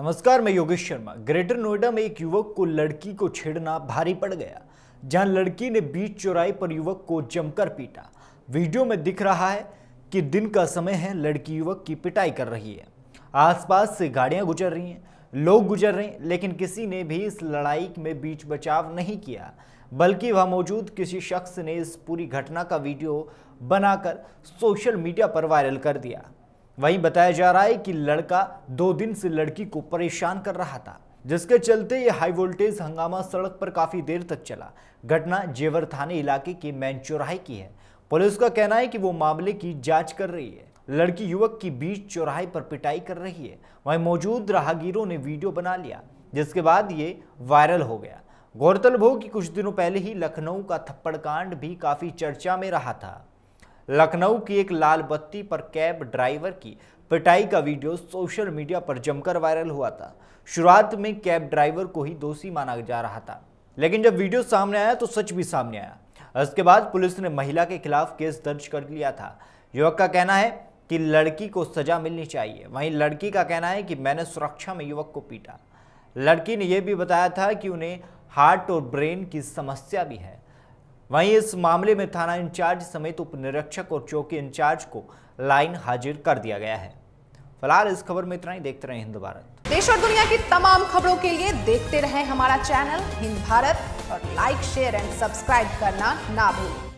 नमस्कार मैं योगेश शर्मा ग्रेटर नोएडा में एक युवक को लड़की को छेड़ना भारी पड़ गया जहां लड़की ने बीच चौराहे पर युवक को जमकर पीटा वीडियो में दिख रहा है कि दिन का समय है लड़की युवक की पिटाई कर रही है आसपास से गाड़ियां गुजर रही हैं लोग गुजर रहे हैं लेकिन किसी ने भी इस लड़ाई में बीच बचाव नहीं किया बल्कि वह मौजूद किसी शख्स ने इस पूरी घटना का वीडियो बनाकर सोशल मीडिया पर वायरल कर दिया वहीं बताया जा रहा है कि लड़का दो दिन से लड़की को परेशान कर रहा था जिसके चलते ये हाई वोल्टेज हंगामा सड़क पर काफी देर तक चला घटना जेवर थाने इलाके के मैन चौराहे की है पुलिस का कहना है कि वो मामले की जांच कर रही है लड़की युवक की बीच चौराहे पर पिटाई कर रही है वहीं मौजूद राहगीरों ने वीडियो बना लिया जिसके बाद ये वायरल हो गया गौरतलब हो कि कुछ दिनों पहले ही लखनऊ का थप्पड़ कांड भी काफी चर्चा में रहा था लखनऊ की एक लाल बत्ती पर कैब ड्राइवर की पिटाई का वीडियो सोशल मीडिया पर जमकर वायरल हुआ था शुरुआत में कैब ड्राइवर को ही दोषी माना जा रहा था लेकिन जब वीडियो सामने आया तो सच भी सामने आया इसके बाद पुलिस ने महिला के खिलाफ केस दर्ज कर लिया था युवक का कहना है कि लड़की को सजा मिलनी चाहिए वहीं लड़की का कहना है कि मैंने सुरक्षा में युवक को पीटा लड़की ने यह भी बताया था कि उन्हें हार्ट और ब्रेन की समस्या भी है वहीं इस मामले में थाना इंचार्ज समेत उप निरीक्षक और चौकी इंचार्ज को लाइन हाजिर कर दिया गया है फिलहाल इस खबर में इतना ही देखते रहे हिंद भारत देश और दुनिया की तमाम खबरों के लिए देखते रहे हमारा चैनल हिंद भारत और लाइक शेयर एंड सब्सक्राइब करना ना भूलें